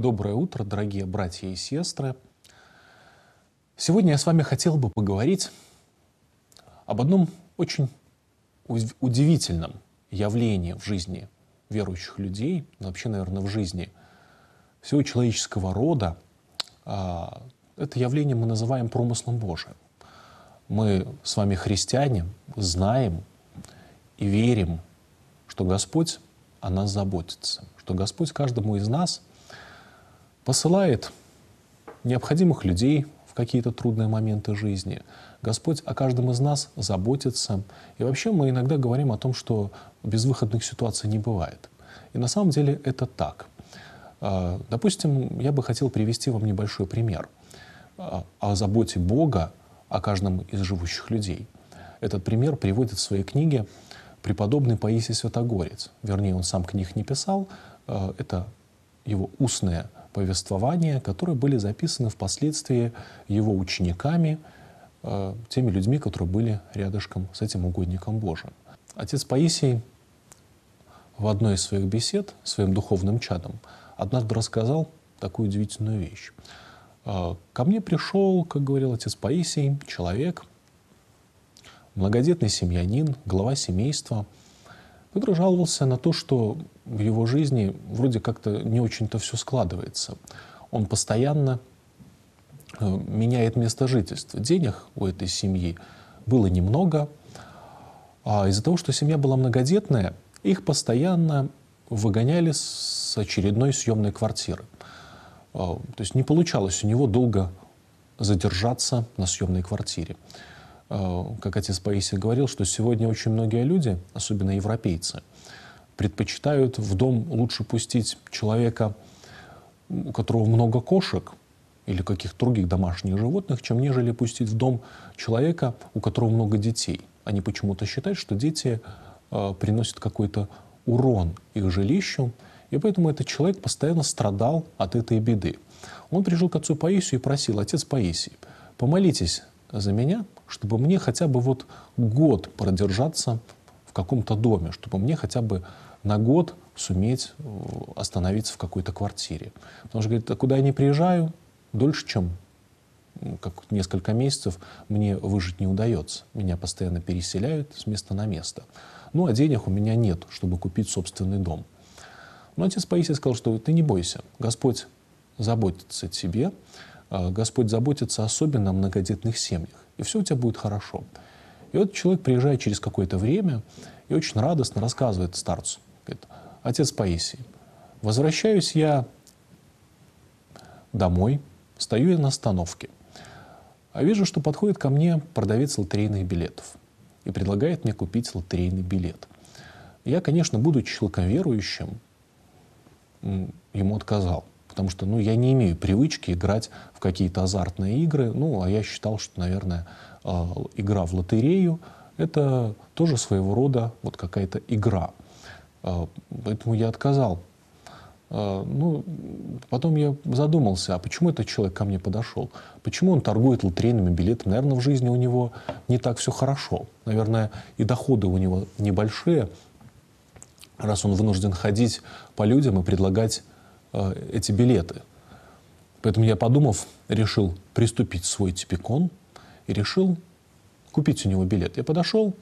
Доброе утро, дорогие братья и сестры. Сегодня я с вами хотел бы поговорить об одном очень удивительном явлении в жизни верующих людей, ну, вообще, наверное, в жизни всего человеческого рода. А, это явление мы называем промыслом Божиим. Мы с вами христиане, знаем и верим, что Господь о нас заботится, что Господь каждому из нас – посылает необходимых людей в какие-то трудные моменты жизни. Господь о каждом из нас заботится. И вообще мы иногда говорим о том, что безвыходных ситуаций не бывает. И на самом деле это так. А, допустим, я бы хотел привести вам небольшой пример а, о заботе Бога о каждом из живущих людей. Этот пример приводит в своей книге преподобный Паисий Святогорец. Вернее, он сам книг не писал, а, это его устное повествования, которые были записаны впоследствии его учениками, э, теми людьми, которые были рядышком с этим угодником Божиим. Отец Паисий в одной из своих бесед своим духовным чадом однажды рассказал такую удивительную вещь. «Э, «Ко мне пришел, как говорил отец Паисий, человек, многодетный семьянин, глава семейства – Петр жаловался на то, что в его жизни вроде как-то не очень-то все складывается. Он постоянно э, меняет место жительства. Денег у этой семьи было немного. А из-за того, что семья была многодетная, их постоянно выгоняли с очередной съемной квартиры. Э, то есть не получалось у него долго задержаться на съемной квартире. Э, как отец Паисий говорил, что сегодня очень многие люди, особенно европейцы, предпочитают в дом лучше пустить человека, у которого много кошек или каких-то других домашних животных, чем нежели пустить в дом человека, у которого много детей. Они почему-то считают, что дети э, приносят какой-то урон их жилищу, и поэтому этот человек постоянно страдал от этой беды. Он пришел к отцу Паисию и просил, отец Паисий, помолитесь за меня, чтобы мне хотя бы вот год продержаться в каком-то доме, чтобы мне хотя бы на год суметь э, остановиться в какой-то квартире. Потому что, говорит, а куда я не приезжаю, дольше, чем как несколько месяцев, мне выжить не удается. Меня постоянно переселяют с места на место. Ну, а денег у меня нет, чтобы купить собственный дом. Но отец Паисий сказал, что ты не бойся, Господь заботится о тебе, а, Господь заботится особенно о многодетных семьях, и все у тебя будет хорошо. И вот человек приезжает через какое-то время и очень радостно рассказывает старцу. Говорит, отец Паисий, возвращаюсь я домой, стою я на остановке, а вижу, что подходит ко мне продавец лотерейных билетов и предлагает мне купить лотерейный билет. Я, конечно, будучи человеком верующим, ему отказал – потому что ну, я не имею привычки играть в какие-то азартные игры, ну, а я считал, что, наверное, а, игра в лотерею — это тоже своего рода вот какая-то игра. А, поэтому я отказал. А, ну, потом я задумался, а почему этот человек ко мне подошел? Почему он торгует лотерейными билетами? Наверное, в жизни у него не так все хорошо. Наверное, и доходы у него небольшие, раз он вынужден ходить по людям и предлагать Э, эти билеты. Поэтому я, подумав, решил приступить свой типикон и решил купить у него билет. Я подошел,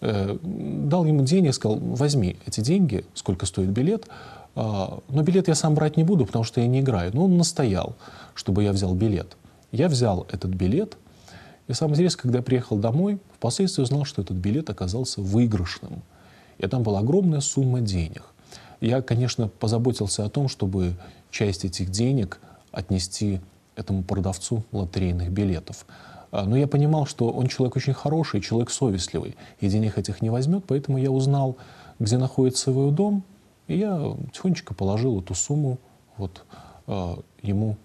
э, дал ему денег, сказал, возьми эти деньги, сколько стоит билет, э, но билет я сам брать не буду, потому что я не играю. Но он настоял, чтобы я взял билет. Я взял этот билет, и самое интересное, когда я приехал домой, впоследствии узнал, что этот билет оказался выигрышным. И там была огромная сумма денег. Я, конечно, позаботился о том, чтобы часть этих денег отнести этому продавцу лотерейных билетов. А, но я понимал, что он человек очень хороший, человек совестливый, и денег этих не возьмет, поэтому я узнал, где находится его дом, и я тихонечко положил эту сумму вот, э, ему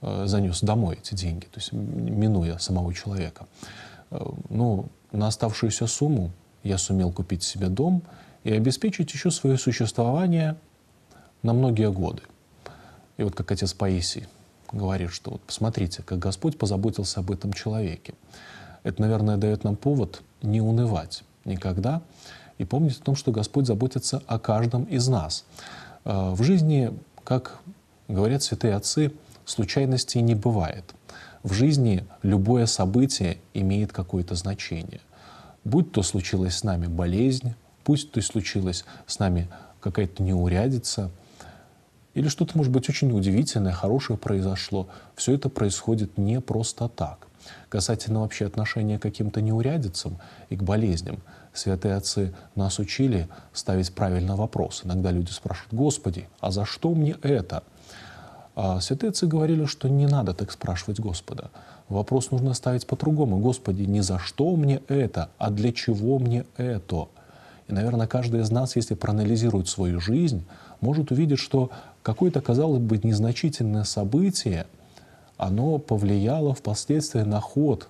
э, занес домой эти деньги, то есть минуя самого человека. Э, ну, на оставшуюся сумму я сумел купить себе дом, и обеспечить еще свое существование на многие годы. И вот как отец Паисий говорит, что вот посмотрите, как Господь позаботился об этом человеке. Это, наверное, дает нам повод не унывать никогда и помнить о том, что Господь заботится о каждом из нас. Э, в жизни, как говорят святые отцы, случайностей не бывает. В жизни любое событие имеет какое-то значение. Будь то случилась с нами болезнь, Пусть то и случилось с нами какая-то неурядица, или что-то, может быть, очень удивительное, хорошее произошло. Все это происходит не просто так. Касательно вообще отношения к каким-то неурядицам и к болезням, святые отцы нас учили ставить правильно вопрос. Иногда люди спрашивают, «Господи, а за что мне это?» а Святые отцы говорили, что не надо так спрашивать Господа. Вопрос нужно ставить по-другому. «Господи, не за что мне это, а для чего мне это?» И, наверное, каждый из нас, если проанализирует свою жизнь, может увидеть, что какое-то, казалось бы, незначительное событие, оно повлияло впоследствии на ход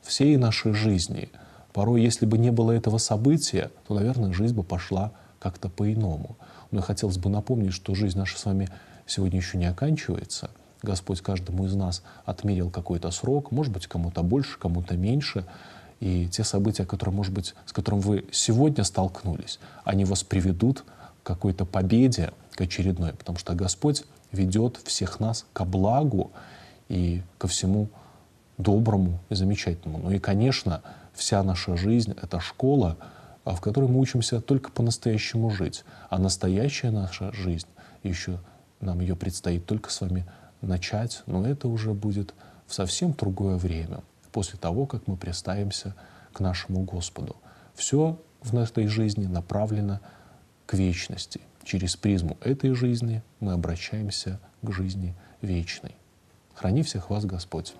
всей нашей жизни. Порой, если бы не было этого события, то, наверное, жизнь бы пошла как-то по-иному. Но хотелось бы напомнить, что жизнь наша с вами сегодня еще не оканчивается. Господь каждому из нас отмерил какой-то срок, может быть, кому-то больше, кому-то меньше и те события, которые, может быть, с которым вы сегодня столкнулись, они вас приведут к какой-то победе, к очередной, потому что Господь ведет всех нас ко благу и ко всему доброму и замечательному. Ну и, конечно, вся наша жизнь — это школа, а, в которой мы учимся только по-настоящему жить. А настоящая наша жизнь, еще нам ее предстоит только с вами начать, но это уже будет в совсем другое время — после того, как мы представимся к нашему Господу. Все в этой жизни направлено к вечности. Через призму этой жизни мы обращаемся к жизни вечной. Храни всех вас Господь.